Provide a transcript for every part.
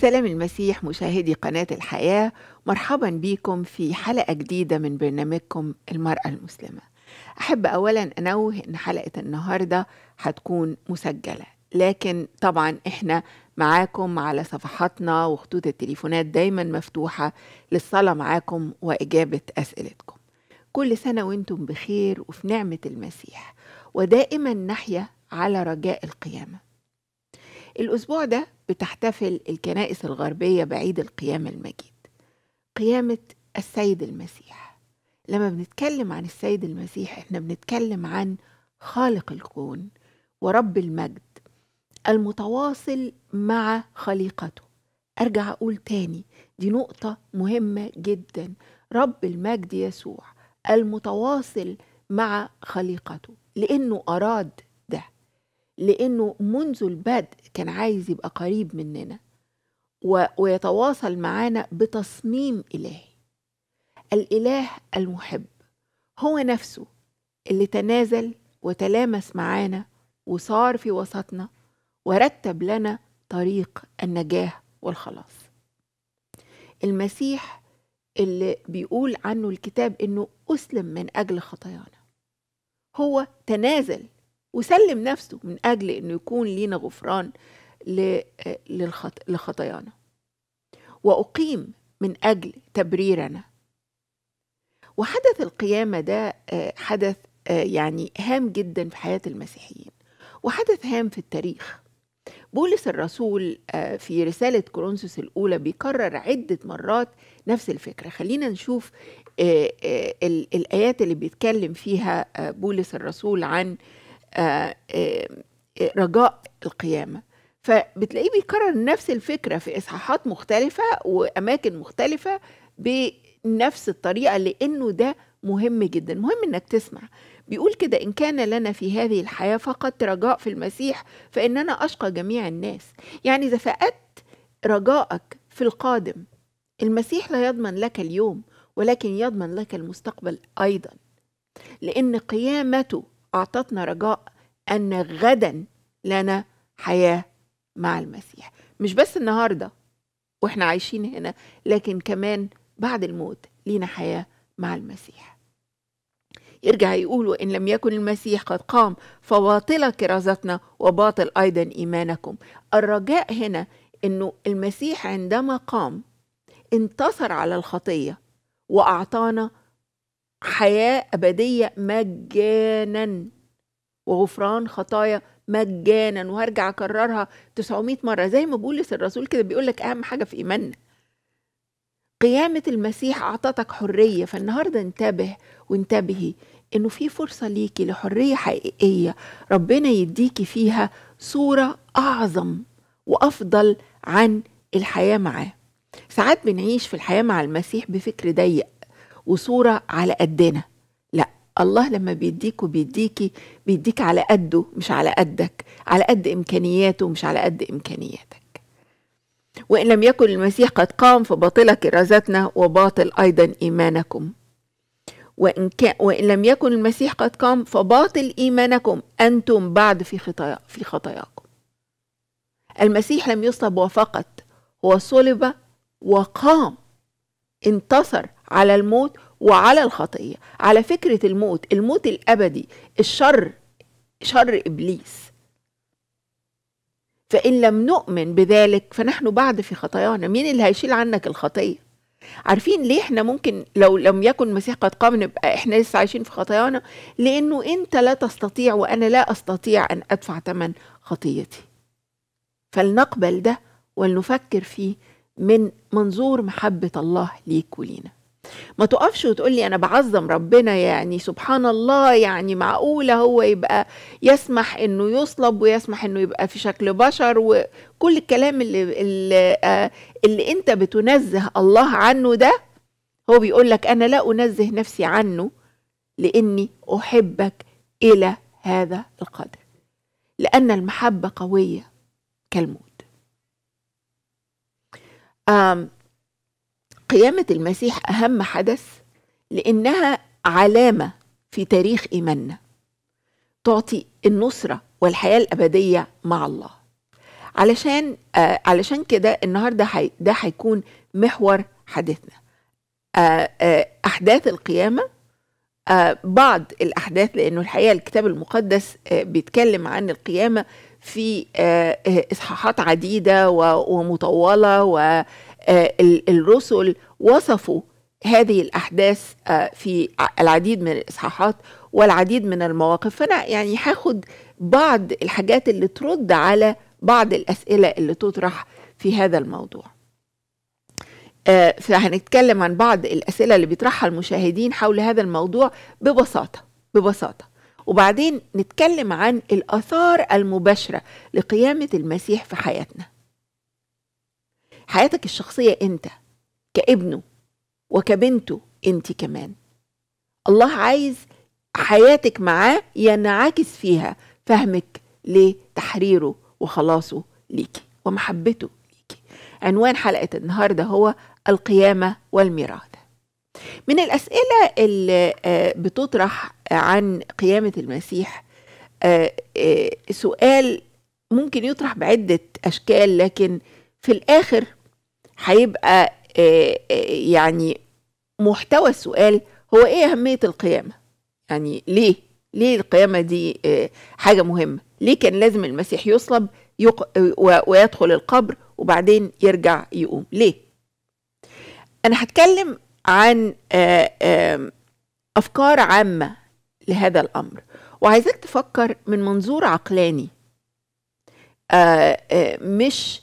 سلام المسيح مشاهدي قناة الحياة مرحبا بكم في حلقة جديدة من برنامجكم المرأة المسلمة أحب أولا أنوه أن حلقة النهاردة هتكون مسجلة لكن طبعا إحنا معاكم على صفحاتنا وخطوط التليفونات دايما مفتوحة للصلاة معاكم وإجابة أسئلتكم كل سنة وانتم بخير وفي نعمة المسيح ودائما نحيا على رجاء القيامه الأسبوع ده بتحتفل الكنائس الغربية بعيد القيامة المجيد قيامة السيد المسيح لما بنتكلم عن السيد المسيح احنا بنتكلم عن خالق الكون ورب المجد المتواصل مع خليقته أرجع أقول تاني دي نقطة مهمة جدا رب المجد يسوع المتواصل مع خليقته لأنه أراد لأنه منذ البدء كان عايز يبقى قريب مننا ويتواصل معانا بتصميم إلهي الإله المحب هو نفسه اللي تنازل وتلامس معانا وصار في وسطنا ورتب لنا طريق النجاة والخلاص المسيح اللي بيقول عنه الكتاب انه اسلم من اجل خطايانا هو تنازل وسلم نفسه من أجل أنه يكون لينا غفران لخطايانا وأقيم من أجل تبريرنا وحدث القيامة ده آه، حدث آه، يعني هام جدا في حياة المسيحيين وحدث هام في التاريخ بولس الرسول آه، في رسالة كورنثوس الأولى بيكرر عدة مرات نفس الفكرة خلينا نشوف الآيات اللي بيتكلم فيها بولس الرسول عن آه، آه، آه، رجاء القيامة فبتلاقيه بيكرر نفس الفكرة في إصحاحات مختلفة وأماكن مختلفة بنفس الطريقة لأنه ده مهم جدا مهم إنك تسمع بيقول كده إن كان لنا في هذه الحياة فقط رجاء في المسيح فإننا أشقى جميع الناس يعني إذا فقدت رجائك في القادم المسيح لا يضمن لك اليوم ولكن يضمن لك المستقبل أيضا لأن قيامته أعطتنا رجاء أن غدا لنا حياة مع المسيح مش بس النهاردة وإحنا عايشين هنا لكن كمان بعد الموت لينا حياة مع المسيح يرجع يقول وإن لم يكن المسيح قد قام فباطلة كرازتنا وباطل أيضا إيمانكم الرجاء هنا أنه المسيح عندما قام انتصر على الخطية وأعطانا حياة أبدية مجانا وغفران خطايا مجانا وهرجع أكررها 900 مرة زي ما بولس الرسول كده بيقول لك أهم حاجة في إيماننا قيامة المسيح أعطتك حرية فالنهاردة انتبه وانتبهي إنه في فرصة ليكي لحرية حقيقية ربنا يديكي فيها صورة أعظم وأفضل عن الحياة معاه ساعات بنعيش في الحياة مع المسيح بفكر ضيق وصورة على قدنا لا الله لما بيديك وبيديكي بيديك على قده مش على قدك على قد إمكانياته مش على قد إمكانياتك وإن لم يكن المسيح قد قام فباطلة كرازتنا وباطل أيضا إيمانكم وإن, ك... وإن لم يكن المسيح قد قام فباطل إيمانكم أنتم بعد في, خطايا في خطاياكم المسيح لم يصلب وفقط هو صلب وقام انتصر على الموت وعلى الخطيه على فكره الموت الموت الابدي الشر شر ابليس فان لم نؤمن بذلك فنحن بعد في خطايانا مين اللي هيشيل عنك الخطيه عارفين ليه احنا ممكن لو لم يكن المسيح قد قام نبقى احنا لسه عايشين في خطايانا لانه انت لا تستطيع وانا لا استطيع ان ادفع ثمن خطيتي فلنقبل ده ولنفكر فيه من منظور محبه الله ليك ولينا ما تقفش وتقول لي انا بعظم ربنا يعني سبحان الله يعني معقوله هو يبقى يسمح انه يصلب ويسمح انه يبقى في شكل بشر وكل الكلام اللي اللي, آه، اللي انت بتنزه الله عنه ده هو بيقول لك انا لا انزه نفسي عنه لاني احبك الى هذا القدر لان المحبه قويه كالموت قيامة المسيح أهم حدث لأنها علامة في تاريخ إيماننا تعطي النصرة والحياة الأبدية مع الله علشان آه علشان كده النهارده حي ده هيكون محور حديثنا آه آه أحداث القيامة آه بعض الأحداث لأنه الحقيقة الكتاب المقدس آه بيتكلم عن القيامة في آه، إصحاحات عديدة ومطولة آه، الرسل وصفوا هذه الأحداث آه، في العديد من الإصحاحات والعديد من المواقف فأنا يعني هاخد بعض الحاجات اللي ترد على بعض الأسئلة اللي تطرح في هذا الموضوع آه، فهنتكلم عن بعض الأسئلة اللي بيطرحها المشاهدين حول هذا الموضوع ببساطة ببساطة وبعدين نتكلم عن الآثار المباشرة لقيامة المسيح في حياتنا حياتك الشخصية أنت كابنه وكبنته أنت كمان الله عايز حياتك معاه ينعكس فيها فهمك لتحريره وخلاصه ليكي ومحبته ليكي عنوان حلقة النهاردة هو القيامة والميراث من الأسئلة اللي آه، بتطرح عن قيامة المسيح آه، آه، سؤال ممكن يطرح بعدة أشكال لكن في الآخر هيبقى آه، آه، يعني محتوى السؤال هو ايه اهميه القيامه يعني ليه ليه القيامه دي آه، حاجه مهمه ليه كان لازم المسيح يصلب ويدخل القبر وبعدين يرجع يقوم ليه انا هتكلم عن افكار عامه لهذا الامر وعايزاك تفكر من منظور عقلاني مش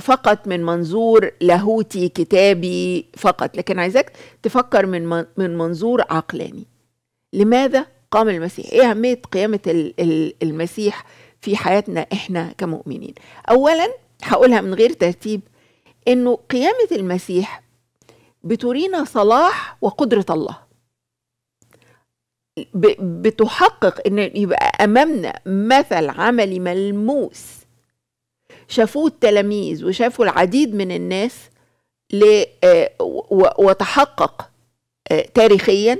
فقط من منظور لاهوتي كتابي فقط لكن عايزاك تفكر من من, من منظور عقلاني لماذا قام المسيح ايه اهميه قيامه المسيح في حياتنا احنا كمؤمنين اولا هقولها من غير ترتيب انه قيامه المسيح بترينا صلاح وقدره الله بتحقق ان يبقى امامنا مثل عملي ملموس شافوه التلاميذ وشافوا العديد من الناس آه، وتحقق آه، تاريخيا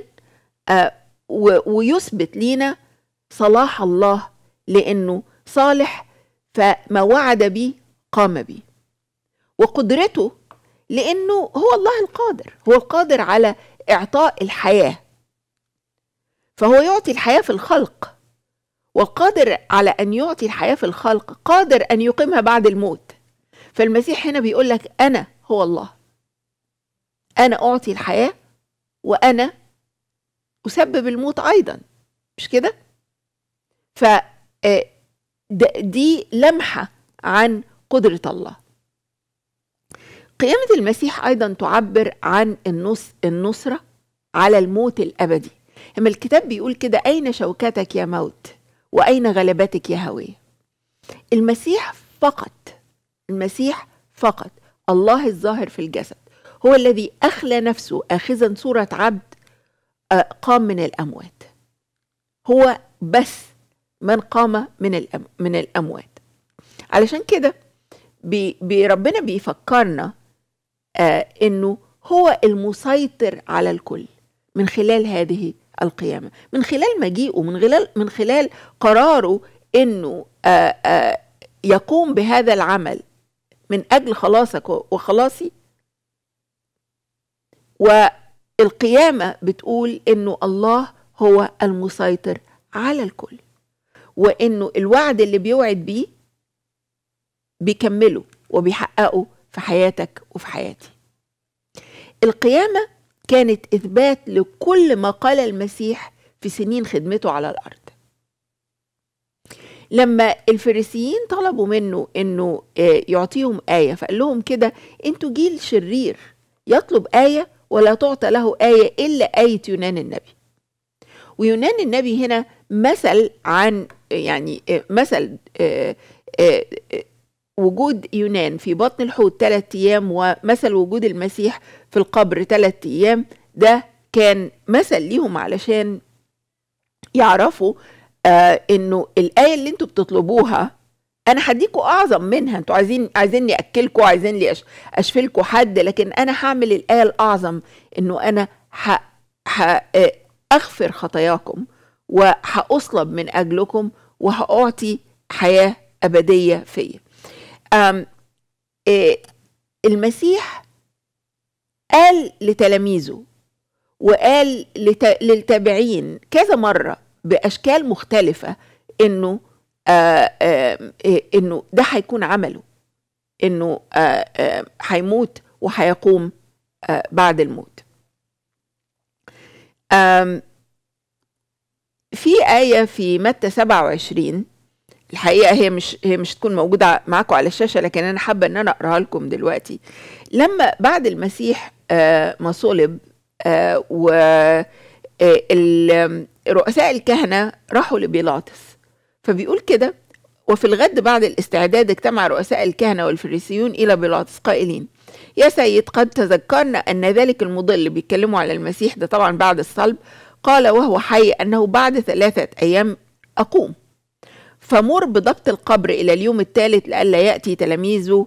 آه، ويثبت لينا صلاح الله لأنه صالح فما وعد به قام به وقدرته لأنه هو الله القادر هو القادر على إعطاء الحياة فهو يعطي الحياة في الخلق وقادر على أن يعطي الحياة في الخلق قادر أن يقيمها بعد الموت فالمسيح هنا بيقول لك أنا هو الله أنا أعطي الحياة وأنا أسبب الموت أيضا مش كده؟ ف آه، دي لمحة عن قدرة الله قيامة المسيح أيضا تعبر عن النص النصرة على الموت الأبدي أما الكتاب بيقول كده أين شوكتك يا موت وأين غلبتك يا هويه المسيح فقط المسيح فقط الله الظاهر في الجسد هو الذي أخلى نفسه آخذا صورة عبد آه، قام من الأموات هو بس من قام من الأم من الأموات علشان كده بي بي ربنا بيفكرنا آه إنه هو المسيطر على الكل من خلال هذه القيامة من خلال مجيئه من خلال من خلال قراره إنه آه، آه، يقوم بهذا العمل من أجل خلاصك وخلاصي والقيامة بتقول إنه الله هو المسيطر على الكل وإنه الوعد اللي بيوعد بيه بيكمله وبيحققه في حياتك وفي حياتي القيامة كانت إثبات لكل ما قال المسيح في سنين خدمته على الأرض لما الفريسيين طلبوا منه انه آه، يعطيهم آية فقال لهم كده انتوا جيل شرير يطلب آية ولا تعطى له آية إلا آية يونان النبي ويونان النبي هنا مثل عن يعني آه، مثل آه، وجود يونان في بطن الحوت ثلاثة أيام ومثل وجود المسيح في القبر ثلاثة أيام ده كان مثل ليهم علشان يعرفوا آه إنه الآية اللي أنتوا بتطلبوها أنا هديكوا أعظم منها أنتوا عايزين عايزيني أكلكوا عايزين لي أشفلكوا حد لكن أنا هعمل الآية الأعظم إنه أنا ح... ح... آه، أغفر خطاياكم وهأصلب من أجلكم وهأعطي حياة أبدية فيا آه، المسيح قال لتلاميذه وقال لت... للتابعين كذا مرة بأشكال مختلفة إنه آآ آه، آه، آآ إنه ده هيكون عمله إنه آه، هيموت وهيقوم بعد الموت في آية في متى 27 الحقيقة هي مش هي مش تكون موجودة معاكم على الشاشة لكن أنا حابة إن أنا أقراها لكم دلوقتي لما بعد المسيح آه، مصلب آه، و آه، رؤساء الكهنة راحوا لبيلاطس فبيقول كده وفي الغد بعد الاستعداد اجتمع رؤساء الكهنة والفريسيون إلى بيلاطس قائلين يا سيد قد تذكرنا أن ذلك المضل بيتكلموا على المسيح ده طبعا بعد الصلب قال وهو حي أنه بعد ثلاثة أيام أقوم فمر بضبط القبر إلى اليوم الثالث لئلا يأتي تلاميذه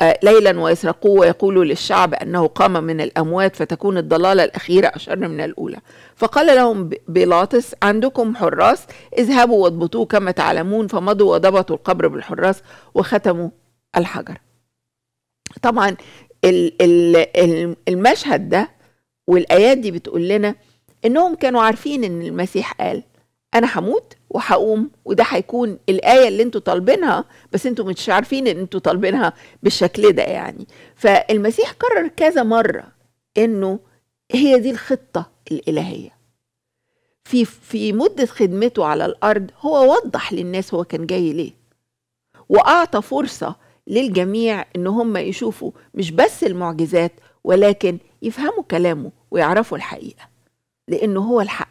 آه، ليلا ويسرقوه ويقولوا للشعب أنه قام من الأموات فتكون الضلالة الأخيرة أشر من الأولى فقال لهم بيلاطس عندكم حراس اذهبوا واضبطوه كما تعلمون فمضوا وضبطوا القبر بالحراس وختموا الحجر طبعا المشهد ده والآيات دي بتقول لنا إنهم كانوا عارفين إن المسيح قال أنا هموت وهقوم وده هيكون الآية اللي انتوا طالبينها بس انتوا مش عارفين ان انتوا طالبينها بالشكل ده يعني فالمسيح كرر كذا مرة انه هي دي الخطة الإلهية في في مدة خدمته على الأرض هو وضح للناس هو كان جاي ليه وأعطى فرصة للجميع إن هم يشوفوا مش بس المعجزات ولكن يفهموا كلامه ويعرفوا الحقيقة لأنه هو الحق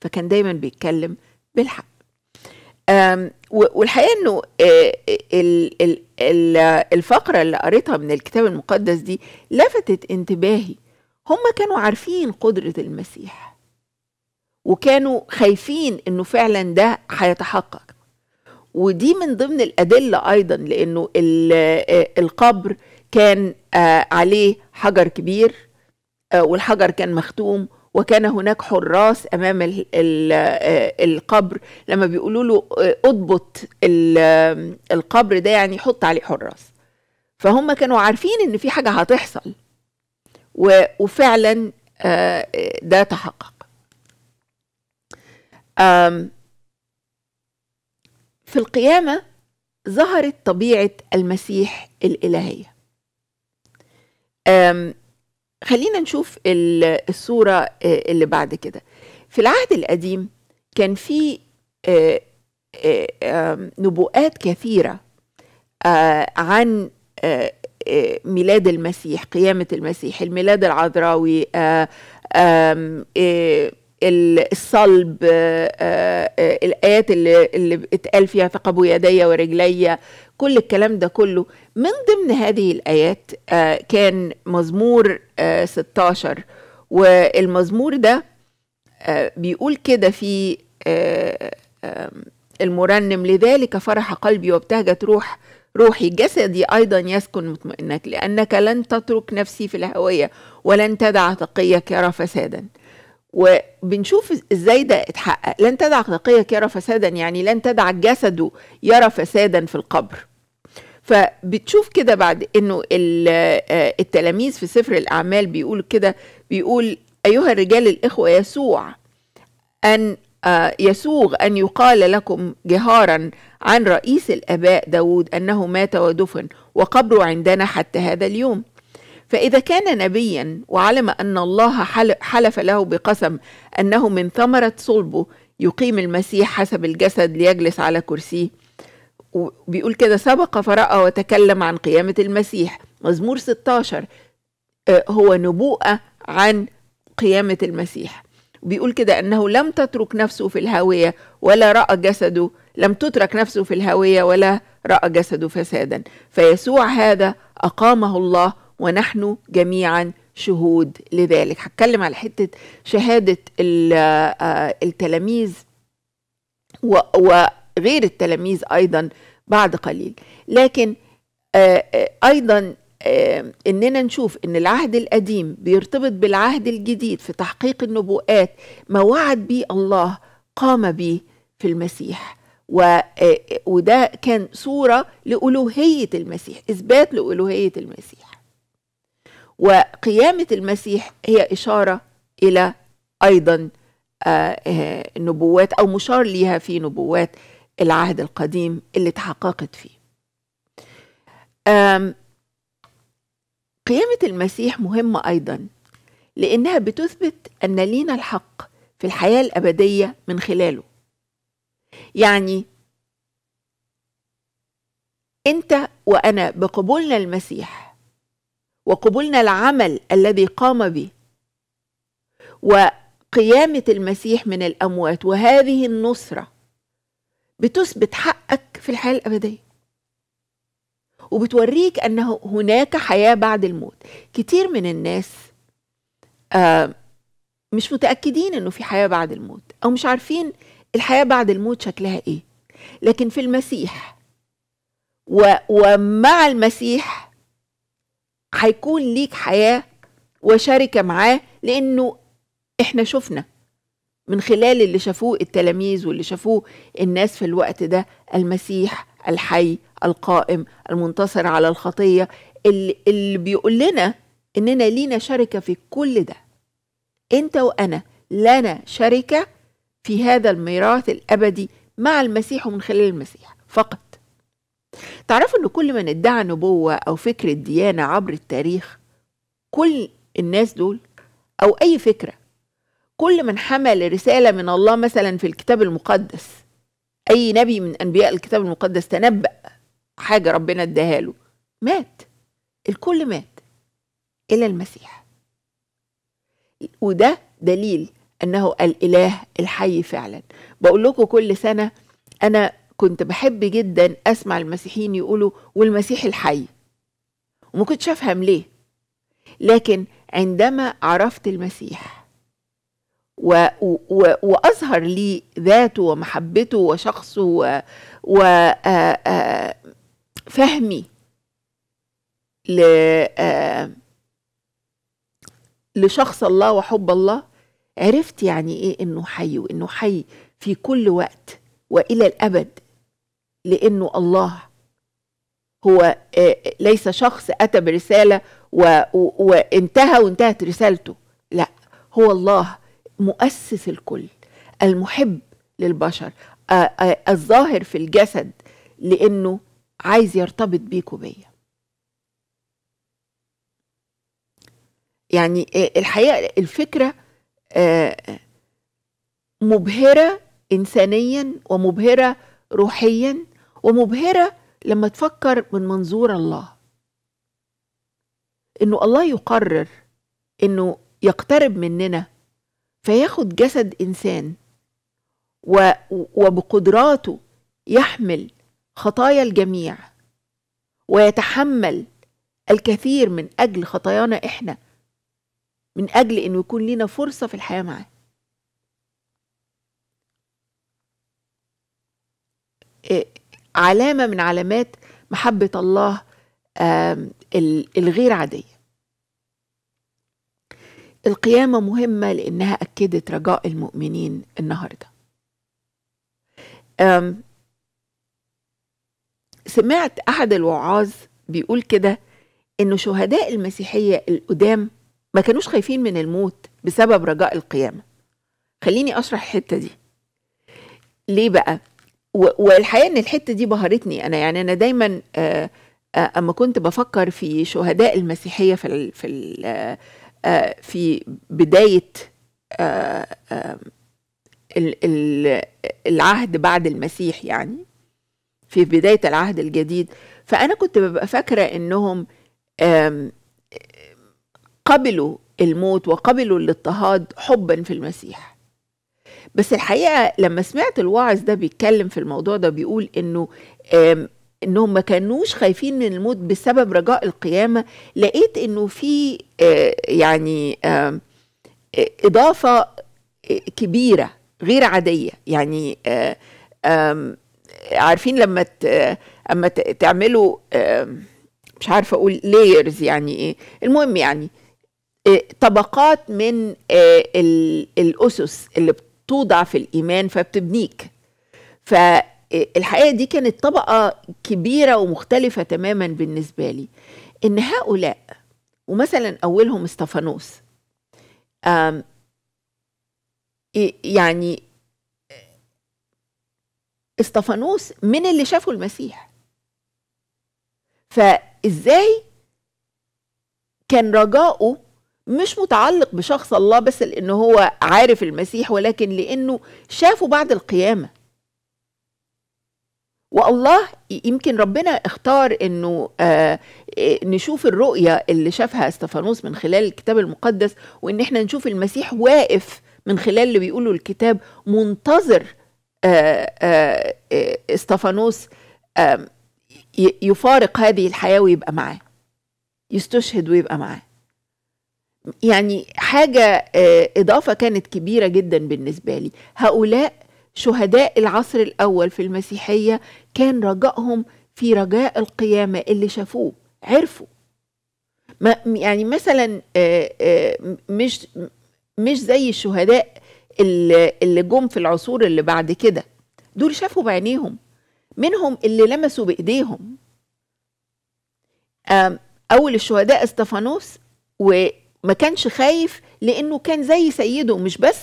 فكان دايما بيتكلم بالحق والحقيقه انه آه، الفقره اللي قريتها من الكتاب المقدس دي لفتت انتباهي هم كانوا عارفين قدره المسيح وكانوا خايفين انه فعلا ده هيتحقق ودي من ضمن الادله ايضا لانه آه، القبر كان آه، عليه حجر كبير والحجر كان مختوم وكان هناك حراس امام آه، القبر لما بيقولوا له آه، اضبط آه، القبر ده يعني حط عليه حراس فهم كانوا عارفين ان في حاجه هتحصل وفعلا ده تحقق في القيامه ظهرت طبيعه المسيح الالهيه خلينا نشوف الصورة آه، اللي بعد كده في العهد القديم كان في آه، آه، نبوءات كثيرة عن ميلاد المسيح قيامة المسيح الميلاد العذراوي الصلب آه، آه، آه، الايات اللي اللي اتقال فيها فقبوا يدي ورجلي كل الكلام ده كله من ضمن هذه الايات كان مزمور 16 والمزمور ده بيقول كده في المرنم لذلك فرح قلبي وابتهجت روح روحي جسدي أيضا يسكن مطمئنك لأنك لن تترك نفسي في الهوية ولن تدع تقيك يرى فسادا وبنشوف ازاي ده اتحقق لن تدع نقيك يرى فسادا يعني لن تدع جسده يرى فسادا في القبر فبتشوف كده بعد انه آه، التلاميذ في سفر الاعمال بيقول كده بيقول ايها الرجال الاخوه يسوع ان آه، يسوغ ان يقال لكم جهارا عن رئيس الاباء داود انه مات ودفن وقبره عندنا حتى هذا اليوم فإذا كان نبيا وعلم أن الله حلف له بقسم أنه من ثمرة صلبه يقيم المسيح حسب الجسد ليجلس على كرسيه وبيقول كده سبق فرأى وتكلم عن قيامة المسيح مزمور 16 آه، هو نبوءة عن قيامة المسيح بيقول كده أنه لم تترك نفسه في الهاوية ولا رأى جسده لم تترك نفسه في الهاوية ولا رأى جسده فسادا فيسوع هذا أقامه الله ونحن جميعا شهود لذلك هتكلم على حتة شهادة آه، التلاميذ وغير التلاميذ أيضا بعد قليل لكن آه، آه، أيضا اننا نشوف ان العهد القديم بيرتبط بالعهد الجديد في تحقيق النبوءات ما وعد به الله قام به في المسيح و... وده كان صوره لالوهيه المسيح اثبات لالوهيه المسيح وقيامة المسيح هي إشارة إلى أيضا آه، آه، نبوات أو مشار ليها في نبوات العهد القديم اللي تحققت فيه قيامة المسيح مهمة أيضا لأنها بتثبت أن لينا الحق في الحياة الأبدية من خلاله يعني أنت وأنا بقبولنا المسيح وقبولنا العمل الذي قام به وقيامة المسيح من الأموات وهذه النصرة بتثبت حقك في الحياة الأبدية وبتوريك أنه هناك حياة بعد الموت كتير من الناس آه، مش متأكدين أنه في حياة بعد الموت أو مش عارفين الحياة بعد الموت شكلها إيه لكن في المسيح و ومع المسيح هيكون ليك حياه وشركه معاه لانه احنا شفنا من خلال اللي شافوه التلاميذ واللي شافوه الناس في الوقت ده المسيح الحي القائم المنتصر على الخطيه اللي, اللي بيقول لنا اننا لينا شركه في كل ده انت وانا لنا شركه في هذا الميراث الابدي مع المسيح ومن خلال المسيح فقط تعرفوا ان كل من ادعى نبوة او فكرة ديانة عبر التاريخ كل الناس دول او اي فكرة كل من حمل رسالة من الله مثلا في الكتاب المقدس اي نبي من انبياء الكتاب المقدس تنبأ حاجة ربنا اداها له مات الكل مات إلا المسيح وده دليل أنه الإله الحي فعلا بقول لكم كل سنة أنا كنت بحب جدا اسمع المسيحيين يقولوا والمسيح الحي وما كنتش افهم ليه لكن عندما عرفت المسيح و و واظهر لي ذاته ومحبته وشخصه و, و آآ آآ فهمي ل لشخص الله وحب الله عرفت يعني ايه انه حي وانه حي في كل وقت والى الابد لانه الله هو آه، آه، ليس شخص اتى برساله وانتهى وانتهت رسالته لا هو الله مؤسس الكل المحب للبشر آه، الظاهر في الجسد لانه عايز يرتبط بيك وبيا يعني الحقيقه الفكره مبهره انسانيا ومبهره روحيا ومبهرة لما تفكر من منظور الله إنه الله يقرر إنه يقترب مننا فياخد جسد إنسان و وبقدراته يحمل خطايا الجميع ويتحمل الكثير من أجل خطايانا إحنا من أجل إنه يكون لينا فرصة في الحياة معاه إيه علامة من علامات محبة الله الغير عادية القيامة مهمة لأنها أكدت رجاء المؤمنين النهاردة سمعت أحد الوعاظ بيقول كده إنه شهداء المسيحية القدام ما كانوش خايفين من الموت بسبب رجاء القيامة خليني أشرح الحتة دي ليه بقى؟ والحقيقه ان الحته دي بهرتني انا يعني انا دايما آه، آه، اما كنت بفكر في شهداء المسيحيه في الـ في الـ آه، في بدايه العهد بعد المسيح يعني في بدايه العهد الجديد فانا كنت ببقى فاكره انهم قبلوا الموت وقبلوا الاضطهاد حبا في المسيح بس الحقيقه لما سمعت الواعظ ده بيتكلم في الموضوع ده بيقول انه انهم ما كانوش خايفين من الموت بسبب رجاء القيامه لقيت انه في آه، يعني آه، اضافه آه، كبيره غير عاديه يعني عارفين لما اما تعملوا مش عارفه اقول لايرز يعني ايه المهم يعني طبقات من الاسس اللي توضع في الإيمان فبتبنيك فالحقيقة دي كانت طبقة كبيرة ومختلفة تماما بالنسبة لي إن هؤلاء ومثلا أولهم استفانوس يعني استفانوس من اللي شافوا المسيح فازاي كان رجاؤه مش متعلق بشخص الله بس لأن هو عارف المسيح ولكن لأنه شافه بعد القيامة والله يمكن ربنا اختار انه آه, آه، نشوف الرؤية اللي شافها استفانوس من خلال الكتاب المقدس وان احنا نشوف المسيح واقف من خلال اللي بيقوله الكتاب منتظر آه آه, آه، استفانوس يفارق هذه الحياة ويبقى معاه يستشهد ويبقى معاه يعني حاجة آه، إضافة كانت كبيرة جدا بالنسبة لي هؤلاء شهداء العصر الأول في المسيحية كان رجائهم في رجاء القيامة اللي شافوه عرفوا ما يعني مثلا آه، آه، مش مش زي الشهداء اللي جم في العصور اللي بعد كده دول شافوا بعينيهم منهم اللي لمسوا بإيديهم أول الشهداء استفانوس ما كانش خايف لانه كان زي سيده مش بس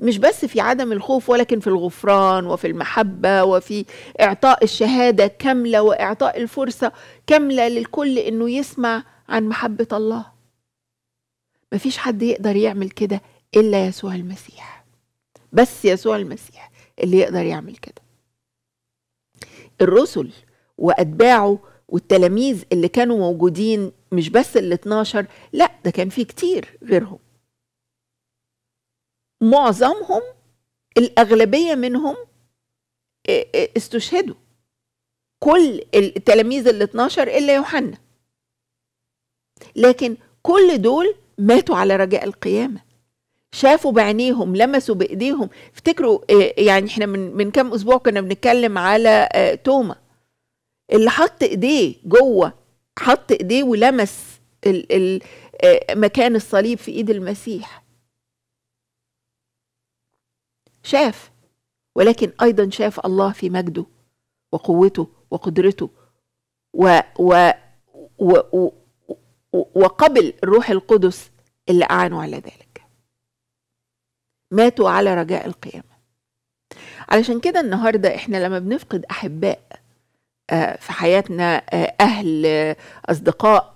مش بس في عدم الخوف ولكن في الغفران وفي المحبه وفي اعطاء الشهاده كامله واعطاء الفرصه كامله للكل انه يسمع عن محبه الله مفيش حد يقدر يعمل كده الا يسوع المسيح بس يسوع المسيح اللي يقدر يعمل كده الرسل واتباعه والتلاميذ اللي كانوا موجودين مش بس ال 12 لا ده كان في كتير غيرهم معظمهم الأغلبية منهم آه، آه، استشهدوا كل التلاميذ ال 12 إلا يوحنا لكن كل دول ماتوا على رجاء القيامة شافوا بعينيهم لمسوا بإيديهم افتكروا آه، يعني احنا من, من كام أسبوع كنا بنتكلم على توما اللي حط إيديه جوه حط ايديه ولمس ال ال آه، مكان الصليب في ايد المسيح شاف ولكن ايضا شاف الله في مجده وقوته وقدرته و, و, و, و وقبل الروح القدس اللي اعانوا على ذلك ماتوا على رجاء القيامه علشان كده النهارده احنا لما بنفقد احباء آه، في حياتنا آه، أهل آه، أصدقاء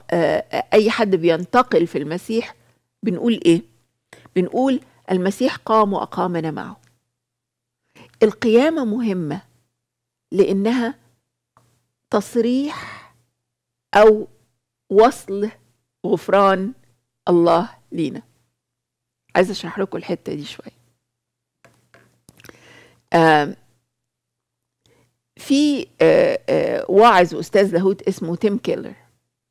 أي حد بينتقل في المسيح بنقول إيه؟ بنقول المسيح قام وأقامنا معه القيامة مهمة لأنها تصريح أو وصل غفران الله لينا عايزة أشرح لكم الحتة دي شوية في آه، آه، واعظ واستاذ لاهوت اسمه تيم كيلر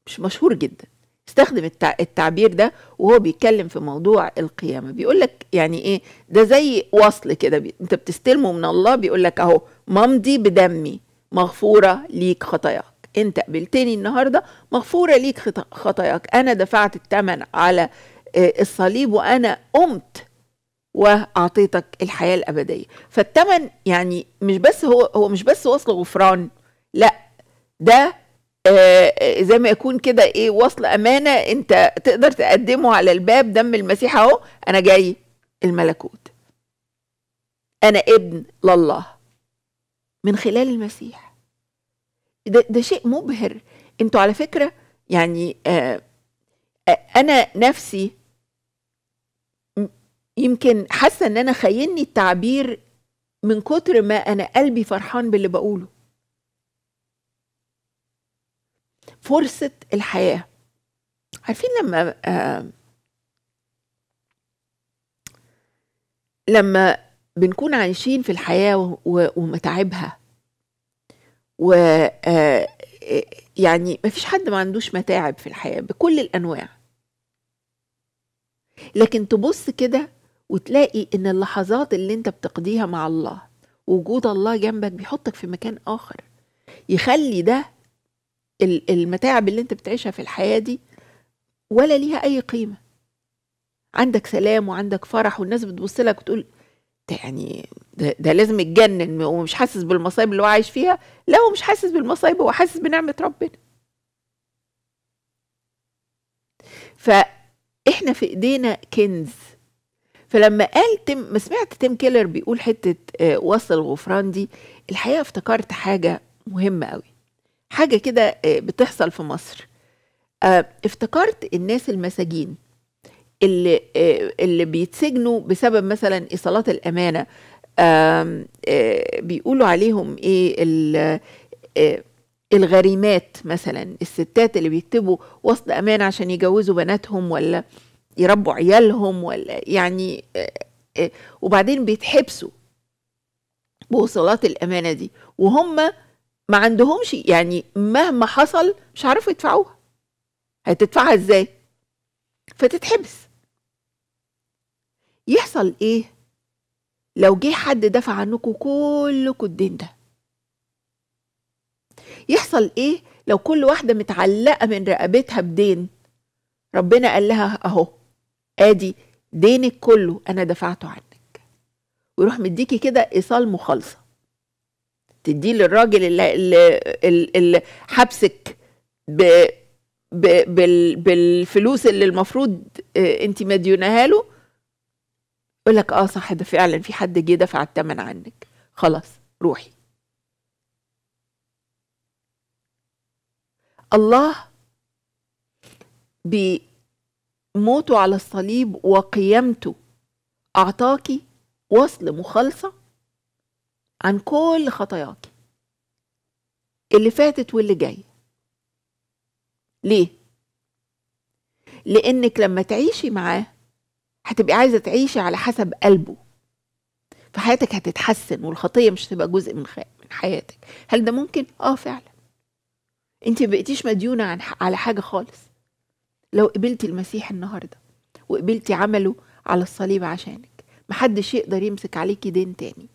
مش مشهور جدا استخدم التعبير ده وهو بيتكلم في موضوع القيامه بيقول لك يعني ايه ده زي وصل كده انت بتستلمه من الله بيقول لك اهو ممضي بدمي مغفوره ليك خطاياك انت قبلتني النهارده مغفوره ليك خطاياك انا دفعت الثمن على آه، الصليب وانا قمت واعطيتك الحياه الابديه فالثمن يعني مش بس هو هو مش بس وصل غفران لا ده آه،, آه زي ما يكون كده ايه وصل امانه انت تقدر تقدمه على الباب دم المسيح اهو انا جاي الملكوت انا ابن لله من خلال المسيح ده, ده شيء مبهر انتوا على فكره يعني آه, آه، انا نفسي يمكن حاسه ان انا خايني التعبير من كتر ما انا قلبي فرحان باللي بقوله فرصه الحياه عارفين لما آه لما بنكون عايشين في الحياه ومتاعبها و آه، يعني ما فيش حد ما عندوش متاعب في الحياه بكل الانواع لكن تبص كده وتلاقي ان اللحظات اللي انت بتقضيها مع الله وجود الله جنبك بيحطك في مكان اخر يخلي ده المتاعب اللي انت بتعيشها في الحياه دي ولا ليها اي قيمه عندك سلام وعندك فرح والناس بتبص لك وتقول ده يعني ده, ده لازم يتجنن ومش حاسس بالمصايب اللي هو عايش فيها لا هو مش حاسس بالمصايب هو حاسس بنعمه ربنا فاحنا في ايدينا كنز فلما قال تم ما سمعت تيم كيلر بيقول حته آه، وصل الغفران دي الحقيقه افتكرت حاجه مهمه قوي حاجه كده آه، بتحصل في مصر آه، افتكرت الناس المساجين اللي اللي بيتسجنوا بسبب مثلا ايصالات الامانه بيقولوا عليهم ايه الغريمات مثلا الستات اللي بيكتبوا وصل امانه عشان يجوزوا بناتهم ولا يربوا عيالهم ولا يعني آه، آه، وبعدين بيتحبسوا بوصلات الامانه دي وهم ما عندهمش يعني مهما حصل مش عارفوا يدفعوها هتدفعها ازاي فتتحبس يحصل ايه لو جه حد دفع عنكم كلكم الدين ده يحصل ايه لو كل واحده متعلقه من رقبتها بدين ربنا قال لها اهو ادي دينك كله انا دفعته عنك ويروح مديكي كده ايصال مخالصه تديه للراجل اللي, اللي, اللي حبسك ب بال بالفلوس اللي المفروض آه، انت مديونها له يقول لك اه صح ده فعلا في حد جه دفع الثمن عنك خلاص روحي الله بي موته على الصليب وقيامته أعطاكي وصل مخلصة عن كل خطاياكي اللي فاتت واللي جاية ليه؟ لأنك لما تعيشي معاه هتبقي عايزة تعيشي على حسب قلبه فحياتك هتتحسن والخطية مش هتبقى جزء من, خ... من حياتك هل ده ممكن؟ آه فعلا انت بقيتيش مديونة عن على حاجة خالص لو قبلتي المسيح النهارده وقبلتي عمله على الصليب عشانك محدش يقدر يمسك عليكي دين تاني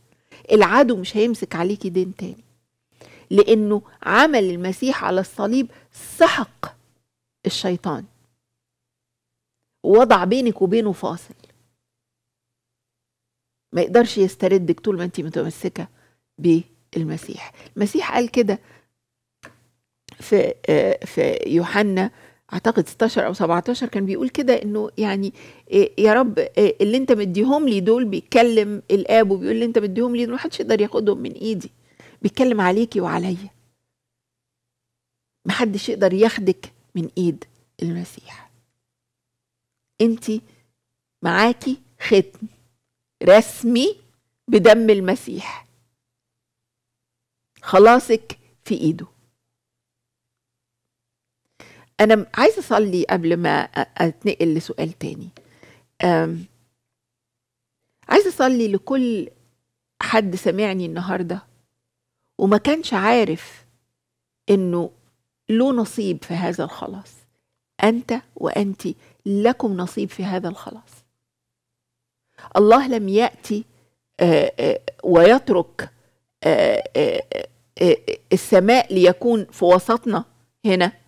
العدو مش هيمسك عليكي دين تاني لانه عمل المسيح على الصليب سحق الشيطان ووضع بينك وبينه فاصل ما يقدرش يستردك طول ما انت متمسكه بالمسيح المسيح قال كده في آه، في يوحنا اعتقد 16 او 17 كان بيقول كده انه يعني إيه، يا رب إيه، اللي انت مديهم لي دول بيتكلم الاب وبيقول اللي انت مديهم لي دول محدش يقدر ياخدهم من ايدي بيتكلم عليكي وعليا محدش يقدر ياخدك من ايد المسيح انت معاكي ختم رسمي بدم المسيح خلاصك في ايده انا عايزه اصلي قبل ما اتنقل لسؤال تاني عايزه اصلي لكل حد سمعني النهارده وما كانش عارف انه له نصيب في هذا الخلاص انت وانت لكم نصيب في هذا الخلاص الله لم ياتي ويترك السماء ليكون في وسطنا هنا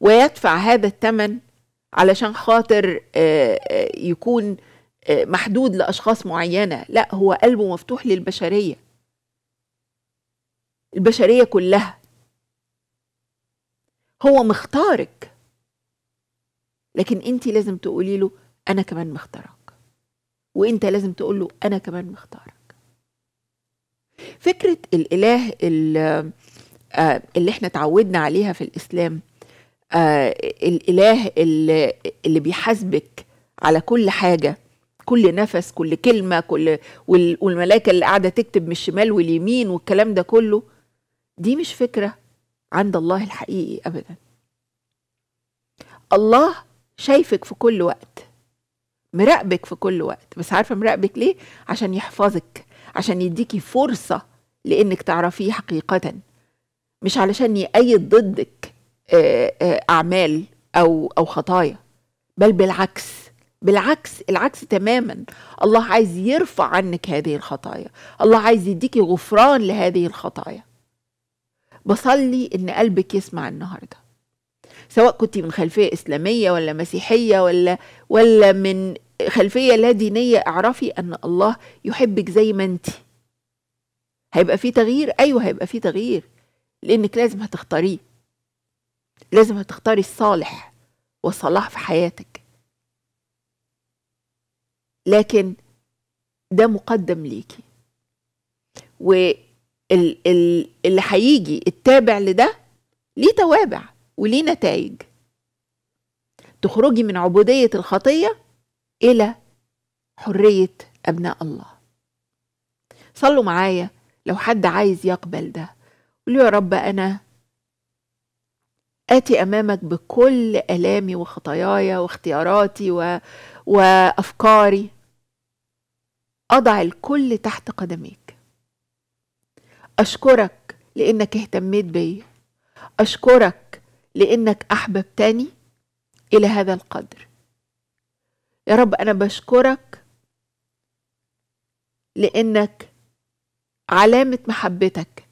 ويدفع هذا الثمن علشان خاطر آه، آه، يكون آه، محدود لاشخاص معينه لا هو قلبه مفتوح للبشريه البشريه كلها هو مختارك لكن انت لازم تقولي له انا كمان مختارك وانت لازم تقول له انا كمان مختارك فكره الاله اللي احنا تعودنا عليها في الاسلام آه الاله اللي, اللي بيحاسبك على كل حاجه كل نفس كل كلمه كل والملائكه اللي قاعده تكتب من الشمال واليمين والكلام ده كله دي مش فكره عند الله الحقيقي ابدا الله شايفك في كل وقت مراقبك في كل وقت بس عارفه مراقبك ليه عشان يحفظك عشان يديكي فرصه لانك تعرفيه حقيقه مش علشان يأيد ضدك آه، آه، اعمال او او خطايا بل بالعكس بالعكس العكس تماما الله عايز يرفع عنك هذه الخطايا الله عايز يديكي غفران لهذه الخطايا بصلي ان قلبك يسمع النهارده سواء كنت من خلفيه اسلاميه ولا مسيحيه ولا ولا من خلفيه لا دينيه اعرفي ان الله يحبك زي ما انت هيبقى في تغيير ايوه هيبقى في تغيير لانك لازم هتختاريه لازم هتختاري الصالح والصلاح في حياتك لكن ده مقدم ليكي واللي هيجي التابع لده ليه توابع وليه نتائج تخرجي من عبودية الخطية إلى حرية أبناء الله صلوا معايا لو حد عايز يقبل ده قولوا يا رب أنا آتي أمامك بكل آلامي وخطاياي واختياراتي و... وأفكاري أضع الكل تحت قدميك أشكرك لأنك اهتميت بي أشكرك لأنك أحببتني إلى هذا القدر يا رب أنا بشكرك لأنك علامة محبتك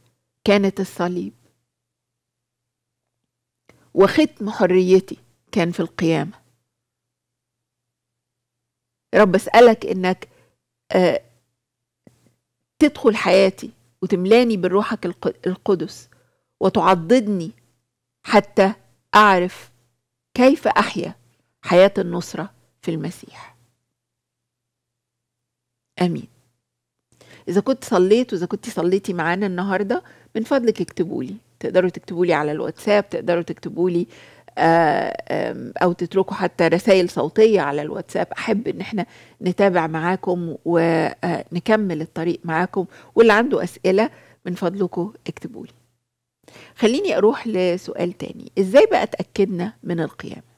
كانت الصليب وختم حريتي كان في القيامة رب أسألك إنك آه، تدخل حياتي وتملاني بروحك القدس وتعضدني حتى أعرف كيف أحيا حياة النصرة في المسيح آمين إذا كنت صليت وإذا كنت صليتي معانا النهاردة من فضلك اكتبولي تقدروا تكتبوا لي على الواتساب تقدروا تكتبوا لي آه، او تتركوا حتى رسائل صوتيه على الواتساب احب ان احنا نتابع معاكم ونكمل آه، الطريق معاكم واللي عنده اسئله من فضلكم اكتبوا لي خليني اروح لسؤال تاني ازاي بقى اتاكدنا من القيامه